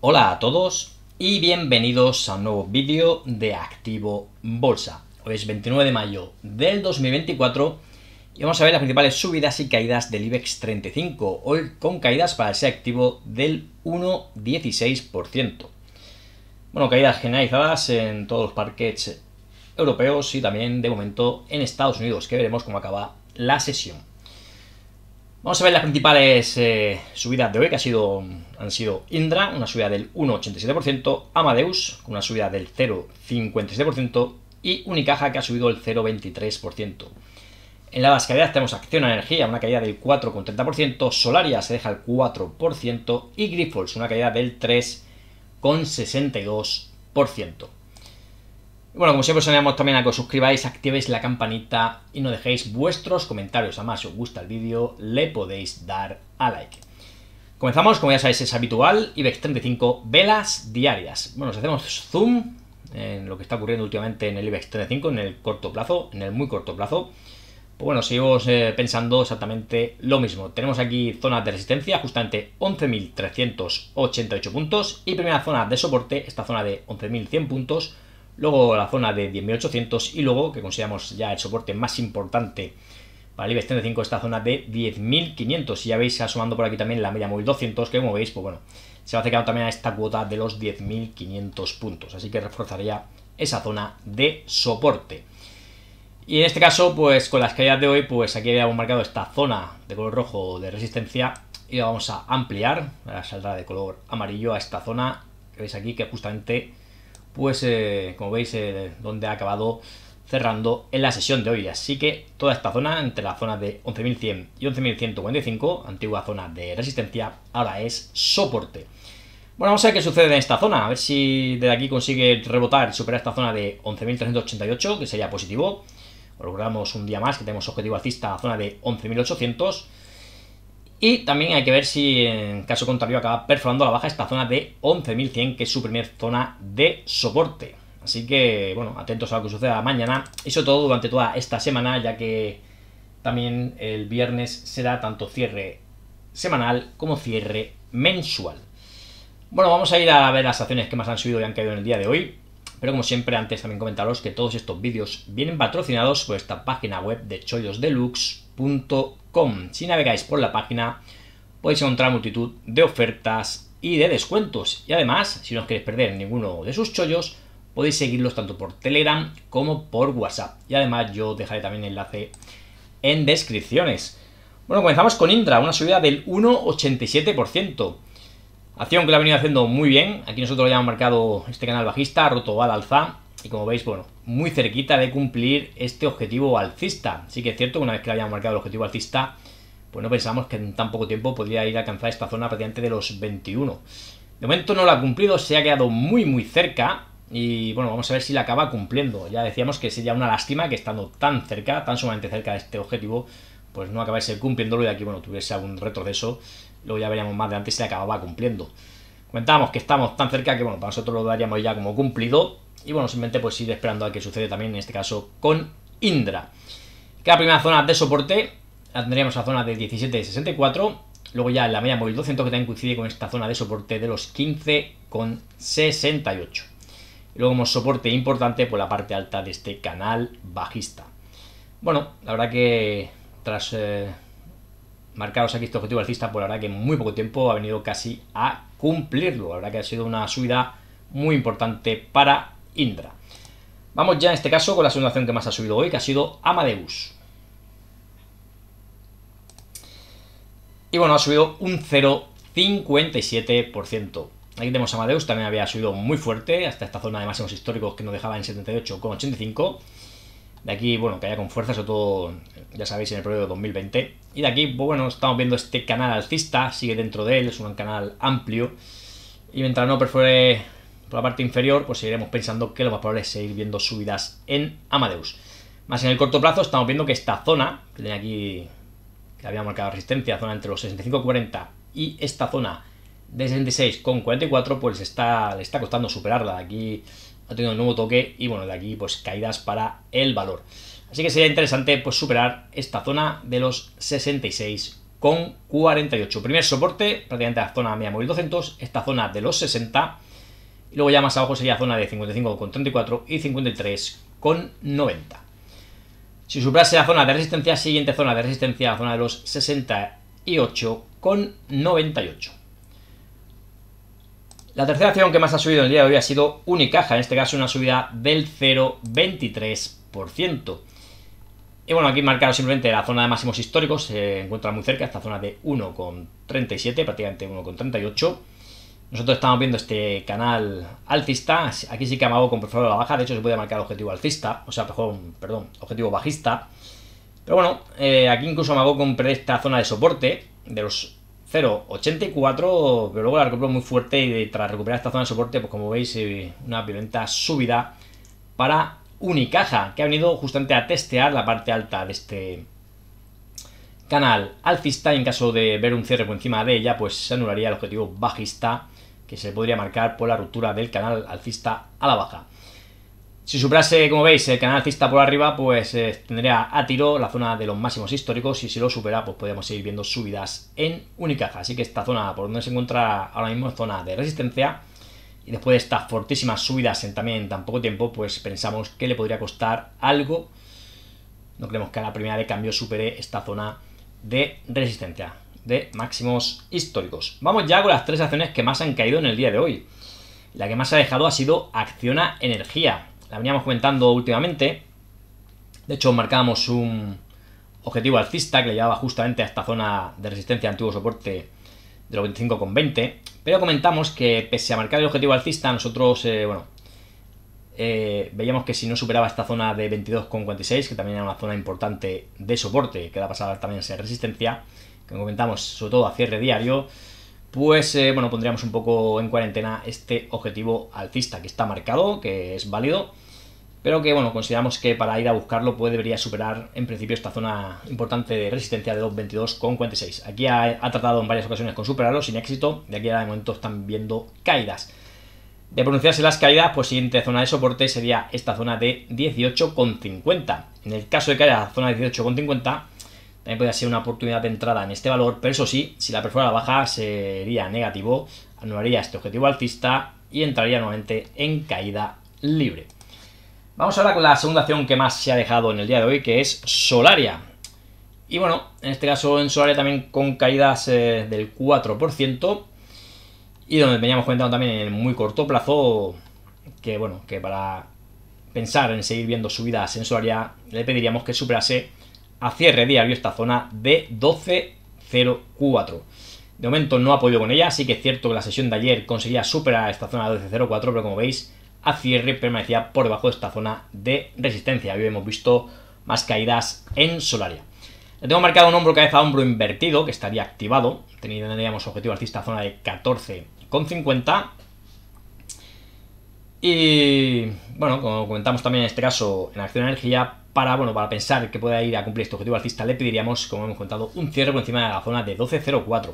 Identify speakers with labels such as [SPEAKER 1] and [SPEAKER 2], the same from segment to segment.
[SPEAKER 1] Hola a todos y bienvenidos a un nuevo vídeo de Activo Bolsa. Hoy es 29 de mayo del 2024 y vamos a ver las principales subidas y caídas del IBEX 35, hoy con caídas para ese activo del 1,16%. Bueno, caídas generalizadas en todos los parques europeos y también de momento en Estados Unidos, que veremos cómo acaba la sesión. Vamos a ver las principales eh, subidas de hoy, que ha sido, han sido Indra, una subida del 1,87%, Amadeus, con una subida del 0,57%, y Unicaja, que ha subido el 0,23%. En las caídas tenemos Acción Energía, una caída del 4,30%, Solaria se deja el 4% y Grifols, una caída del 3,62%. Bueno, como siempre os animamos también a que os suscribáis, activéis la campanita y no dejéis vuestros comentarios. Además, si os gusta el vídeo, le podéis dar a like. Comenzamos, como ya sabéis, es habitual, IBEX 35, velas diarias. Bueno, nos hacemos zoom en lo que está ocurriendo últimamente en el IBEX 35, en el corto plazo, en el muy corto plazo. Pues bueno, seguimos eh, pensando exactamente lo mismo. Tenemos aquí zonas de resistencia, justamente 11.388 puntos. Y primera zona de soporte, esta zona de 11.100 puntos, luego la zona de 10.800 y luego, que consideramos ya el soporte más importante para el IBEX 35, esta zona de 10.500. Y ya veis asomando por aquí también la media móvil 200, que como veis, pues bueno, se va acercando también a esta cuota de los 10.500 puntos. Así que reforzaría esa zona de soporte. Y en este caso, pues con las caídas de hoy, pues aquí habíamos marcado esta zona de color rojo de resistencia y vamos a ampliar, la saldrá de color amarillo a esta zona que veis aquí que justamente pues eh, como veis, eh, donde ha acabado cerrando en la sesión de hoy. Así que toda esta zona, entre las zonas de 11.100 y 11.145, antigua zona de resistencia, ahora es soporte. Bueno, vamos a ver qué sucede en esta zona, a ver si desde aquí consigue rebotar y superar esta zona de 11.388, que sería positivo. Logramos un día más que tenemos objetivo alcista a la zona de 11.800 y también hay que ver si en caso contrario acaba perforando la baja esta zona de 11.100, que es su primer zona de soporte. Así que, bueno, atentos a lo que suceda mañana y sobre todo durante toda esta semana, ya que también el viernes será tanto cierre semanal como cierre mensual. Bueno, vamos a ir a ver las acciones que más han subido y han caído en el día de hoy. Pero como siempre, antes también comentaros que todos estos vídeos vienen patrocinados por esta página web de chollosdeluxe.com si navegáis por la página podéis encontrar multitud de ofertas y de descuentos. Y además, si no os queréis perder ninguno de sus chollos, podéis seguirlos tanto por Telegram como por WhatsApp. Y además yo dejaré también el enlace en descripciones. Bueno, comenzamos con Indra, una subida del 1,87%. Acción que la ha venido haciendo muy bien. Aquí nosotros ya hemos marcado este canal bajista, roto al alza. Y como veis, bueno, muy cerquita de cumplir este objetivo alcista. Sí que es cierto, que una vez que habíamos marcado el objetivo alcista, pues no pensamos que en tan poco tiempo podría ir a alcanzar esta zona prácticamente de los 21. De momento no lo ha cumplido, se ha quedado muy muy cerca y bueno, vamos a ver si la acaba cumpliendo. Ya decíamos que sería una lástima que estando tan cerca, tan sumamente cerca de este objetivo, pues no acabase cumpliéndolo y aquí, bueno, tuviese algún retroceso. Luego ya veríamos más de antes si la acababa cumpliendo. Comentábamos que estamos tan cerca que, bueno, para nosotros lo daríamos ya como cumplido, y bueno, simplemente pues ir esperando a que sucede también en este caso con Indra. Que la primera zona de soporte, la tendríamos a zona de 17,64. Luego ya en la media móvil 200 que también coincide con esta zona de soporte de los 15,68. Luego como soporte importante por pues, la parte alta de este canal bajista. Bueno, la verdad que tras eh, marcaros aquí este objetivo alcista, pues la verdad que en muy poco tiempo ha venido casi a cumplirlo. La verdad que ha sido una subida muy importante para Indra. Vamos ya en este caso con la segunda que más ha subido hoy, que ha sido Amadeus. Y bueno, ha subido un 0,57%. Aquí tenemos Amadeus, también había subido muy fuerte, hasta esta zona de máximos históricos que nos dejaba en 78,85. De aquí, bueno, caía con fuerza, sobre todo, ya sabéis, en el periodo de 2020. Y de aquí, pues bueno, estamos viendo este canal alcista, sigue dentro de él, es un canal amplio. Y mientras no fue... Por la parte inferior, pues seguiremos pensando que lo más probable es seguir viendo subidas en Amadeus. Más en el corto plazo, estamos viendo que esta zona, que tenía aquí, que había marcado resistencia, zona entre los 65,40 y esta zona de 66,44, pues está, le está costando superarla. Aquí ha tenido un nuevo toque y bueno, de aquí pues caídas para el valor. Así que sería interesante pues superar esta zona de los 66 con 48. Primer soporte, prácticamente la zona media móvil 200, esta zona de los 60 Luego ya más abajo sería zona de 55,34 y 53,90. Si superase la zona de resistencia, siguiente zona de resistencia, la zona de los 68,98. La tercera acción que más ha subido en el día de hoy ha sido Unicaja, en este caso una subida del 0,23%. Y bueno, aquí marcado simplemente la zona de máximos históricos, se encuentra muy cerca, esta zona de 1,37, prácticamente 1,38. Nosotros estamos viendo este canal alcista, aquí sí que amago con favor, la baja, de hecho se puede marcar objetivo alcista, o sea, perdón, objetivo bajista. Pero bueno, eh, aquí incluso amago con esta zona de soporte de los 0,84, pero luego la recuperó muy fuerte y tras recuperar esta zona de soporte, pues como veis, eh, una violenta subida para Unicaja, que ha venido justamente a testear la parte alta de este canal alcista y en caso de ver un cierre por encima de ella, pues se anularía el objetivo bajista que se podría marcar por la ruptura del canal alcista a la baja. Si superase, como veis, el canal alcista por arriba, pues eh, tendría a tiro la zona de los máximos históricos y si lo supera, pues podríamos seguir viendo subidas en Unicaja. Así que esta zona por donde se encuentra ahora mismo es zona de resistencia y después de estas fortísimas subidas en tan poco tiempo, pues pensamos que le podría costar algo. No creemos que a la primera de cambio supere esta zona de resistencia de máximos históricos. Vamos ya con las tres acciones que más han caído en el día de hoy. La que más ha dejado ha sido Acciona Energía. La veníamos comentando últimamente. De hecho, marcábamos un objetivo alcista que le llevaba justamente a esta zona de resistencia antiguo soporte de los 25,20. Pero comentamos que pese a marcar el objetivo alcista, nosotros, eh, bueno, eh, veíamos que si no superaba esta zona de 22,46, que también era una zona importante de soporte, que la pasada también a ser resistencia, que comentamos, sobre todo a cierre diario, pues eh, bueno, pondríamos un poco en cuarentena este objetivo alcista que está marcado, que es válido, pero que bueno, consideramos que para ir a buscarlo pues debería superar en principio esta zona importante de resistencia de 2.22,46. Aquí ha, tratado en varias ocasiones con superarlo sin éxito, de aquí a de momento están viendo caídas. De pronunciarse las caídas, pues siguiente zona de soporte sería esta zona de 18,50. En el caso de caer a la zona de 18,50, también podría ser una oportunidad de entrada en este valor, pero eso sí, si la perfora baja sería negativo, anularía este objetivo alcista y entraría nuevamente en caída libre. Vamos ahora con la segunda acción que más se ha dejado en el día de hoy, que es Solaria. Y bueno, en este caso en Solaria también con caídas eh, del 4%, y donde veníamos comentando también en el muy corto plazo, que bueno, que para pensar en seguir viendo subidas en Solaria le pediríamos que superase a cierre día había esta zona de 12.04. De momento no apoyo con ella, así que es cierto que la sesión de ayer conseguía superar esta zona de 12.04, pero como veis, a cierre permanecía por debajo de esta zona de resistencia. Hoy hemos visto más caídas en Solaria. Le tengo marcado un hombro cabeza a hombro invertido, que estaría activado. Tendríamos objetivo esta zona de 14,50 y bueno, como comentamos también en este caso en Acción Energía, para, bueno, para pensar que pueda ir a cumplir este objetivo alcista, le pediríamos, como hemos comentado, un cierre por encima de la zona de 12.04.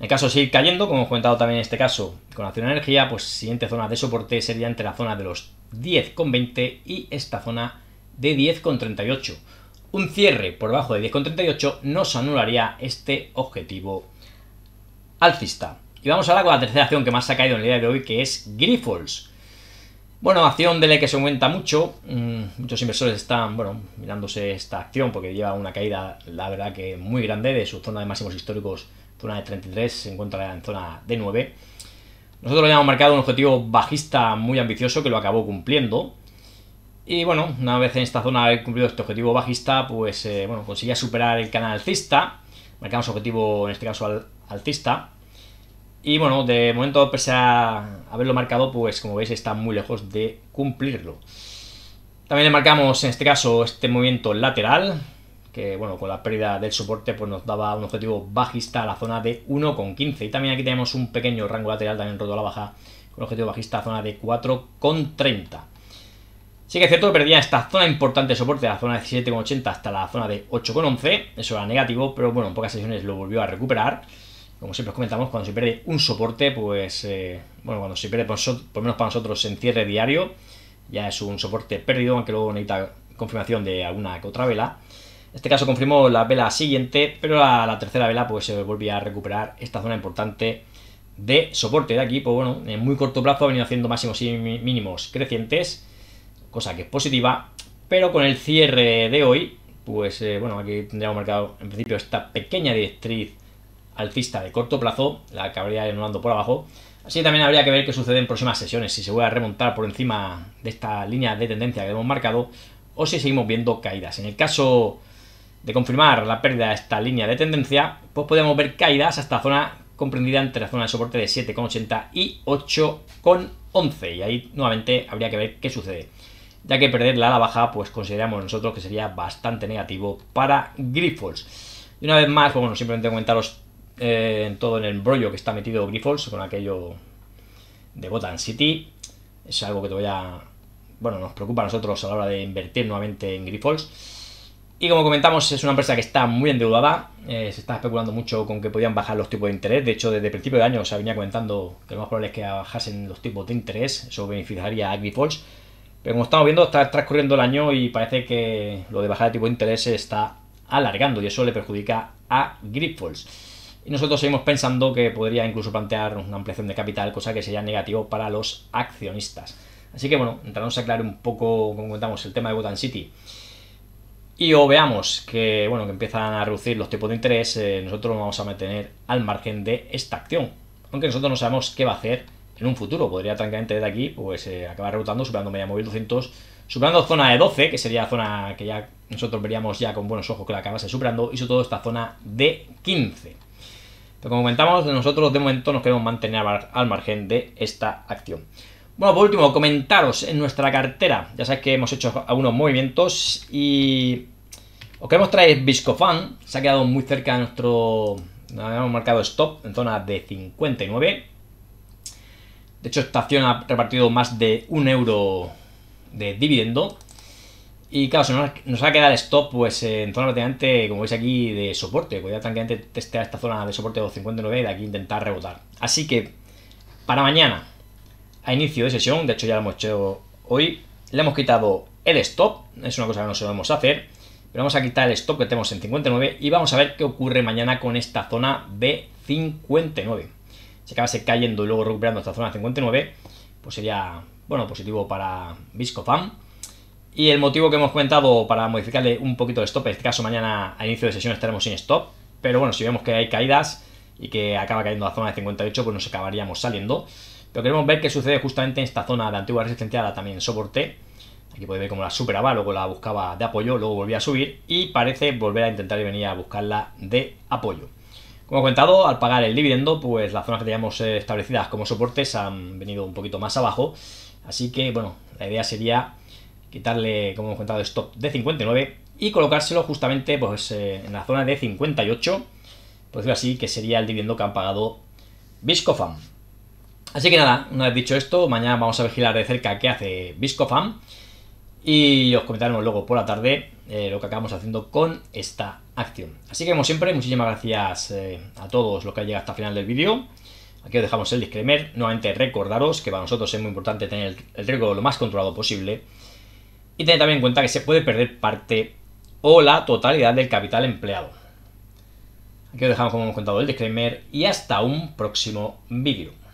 [SPEAKER 1] En caso de seguir cayendo, como hemos comentado también en este caso con Acción Energía, pues siguiente zona de soporte sería entre la zona de los 10,20 y esta zona de 10,38. Un cierre por debajo de 10,38 nos anularía este objetivo alcista. Y vamos ahora con la tercera acción que más ha caído en el día de hoy, que es Grifols. Bueno, acción ley que se aumenta mucho. Mm, muchos inversores están, bueno, mirándose esta acción porque lleva una caída, la verdad que muy grande de su zona de máximos históricos, zona de 33, se encuentra en zona de 9. Nosotros le habíamos marcado un objetivo bajista muy ambicioso que lo acabó cumpliendo. Y bueno, una vez en esta zona haber cumplido este objetivo bajista, pues eh, bueno, conseguía superar el canal alcista. Marcamos objetivo, en este caso, al, alcista. Y bueno, de momento, pese a haberlo marcado, pues como veis está muy lejos de cumplirlo. También le marcamos en este caso este movimiento lateral, que bueno, con la pérdida del soporte pues nos daba un objetivo bajista a la zona de 1,15. Y también aquí tenemos un pequeño rango lateral también roto a la baja, con objetivo bajista a zona de 4,30. Sí que es cierto que perdía esta zona importante de soporte, la zona de 17,80 hasta la zona de 8,11, eso era negativo, pero bueno, en pocas sesiones lo volvió a recuperar como siempre os comentamos, cuando se pierde un soporte, pues, eh, bueno, cuando se pierde por, menos para nosotros en cierre diario, ya es un soporte perdido, aunque luego necesita confirmación de alguna que otra vela. En este caso confirmó la vela siguiente, pero la, tercera vela pues se volvía a recuperar esta zona importante de soporte de aquí, pues bueno, en muy corto plazo ha venido haciendo máximos y mínimos crecientes, cosa que es positiva, pero con el cierre de hoy, pues eh, bueno, aquí tendríamos marcado en principio esta pequeña directriz alcista de corto plazo, la acabaría anulando por abajo. Así que también habría que ver qué sucede en próximas sesiones, si se vuelve a remontar por encima de esta línea de tendencia que hemos marcado o si seguimos viendo caídas. En el caso de confirmar la pérdida de esta línea de tendencia, pues podemos ver caídas hasta zona comprendida entre la zona de soporte de 7,80 y 8,11 y ahí nuevamente habría que ver qué sucede ya que perderla a la baja, pues consideramos nosotros que sería bastante negativo para Grifols. Y una vez más, pues bueno, simplemente comentaros eh, en todo en el embrollo que está metido Grifols con aquello de Gotham City. Es algo que todavía, bueno, nos preocupa a nosotros a la hora de invertir nuevamente en Grifols. Y como comentamos, es una empresa que está muy endeudada. Eh, se está especulando mucho con que podían bajar los tipos de interés. De hecho, desde el principio de año se venía comentando que lo más probable es que bajasen los tipos de interés. Eso beneficiaría a Grifols. Pero como estamos viendo, está transcurriendo el año y parece que lo de bajar el tipo de interés se está alargando y eso le perjudica a Grifols. Y nosotros seguimos pensando que podría incluso plantear una ampliación de capital, cosa que sería negativo para los accionistas. Así que bueno, entramos a aclarar un poco, como comentamos, el tema de Botan City. Y o veamos que, bueno, que empiezan a reducir los tipos de interés, eh, nosotros lo vamos a mantener al margen de esta acción. Aunque nosotros no sabemos qué va a hacer en un futuro. Podría tranquilamente desde aquí pues eh, acabar rebotando, superando media móvil 200, superando zona de 12, que sería zona que ya nosotros veríamos ya con buenos ojos que la acabase superando, y sobre todo esta zona de 15. Pero como comentamos, nosotros de momento nos queremos mantener al margen de esta acción. Bueno, por último, comentaros en nuestra cartera. Ya sabéis que hemos hecho algunos movimientos y os queremos traer Biscofan. Se ha quedado muy cerca de nuestro... hemos marcado stop en zona de 59. De hecho, esta acción ha repartido más de un euro de dividendo. Y claro, si nos, va a quedar el stop pues en zona prácticamente, como veis aquí, de soporte. Podría tranquilamente testear esta zona de soporte de 59 y de aquí intentar rebotar. Así que, para mañana, a inicio de sesión, de hecho ya lo hemos hecho hoy, le hemos quitado el stop, es una cosa que no se a hacer, pero vamos a quitar el stop que tenemos en 59 y vamos a ver qué ocurre mañana con esta zona de 59. Si acabase cayendo y luego recuperando esta zona de 59, pues sería, bueno, positivo para ViscoFam y el motivo que hemos comentado para modificarle un poquito el stop, en este caso mañana a inicio de sesión estaremos sin stop, pero bueno, si vemos que hay caídas y que acaba cayendo la zona de 58, pues nos acabaríamos saliendo. Pero queremos ver qué sucede justamente en esta zona de antigua resistencia, la también soporte Aquí puede ver cómo la superaba, luego la buscaba de apoyo, luego volvía a subir y parece volver a intentar y venir a buscarla de apoyo. Como he comentado, al pagar el dividendo, pues las zonas que teníamos eh, establecidas como soportes han venido un poquito más abajo. Así que, bueno, la idea sería quitarle, como hemos el stop de 59 y colocárselo justamente pues, eh, en la zona de 58, por decirlo así, que sería el dividendo que han pagado Biscofam. Así que nada, una vez dicho esto, mañana vamos a vigilar de cerca qué hace Biscofam y os comentaremos luego por la tarde eh, lo que acabamos haciendo con esta acción. Así que como siempre, muchísimas gracias eh, a todos los que han llegado hasta el final del vídeo. Aquí os dejamos el disclaimer. Nuevamente recordaros que para nosotros es muy importante tener el, el lo más controlado posible y tened también en cuenta que se puede perder parte o la totalidad del capital empleado. Aquí os dejamos como hemos contado el disclaimer y hasta un próximo vídeo.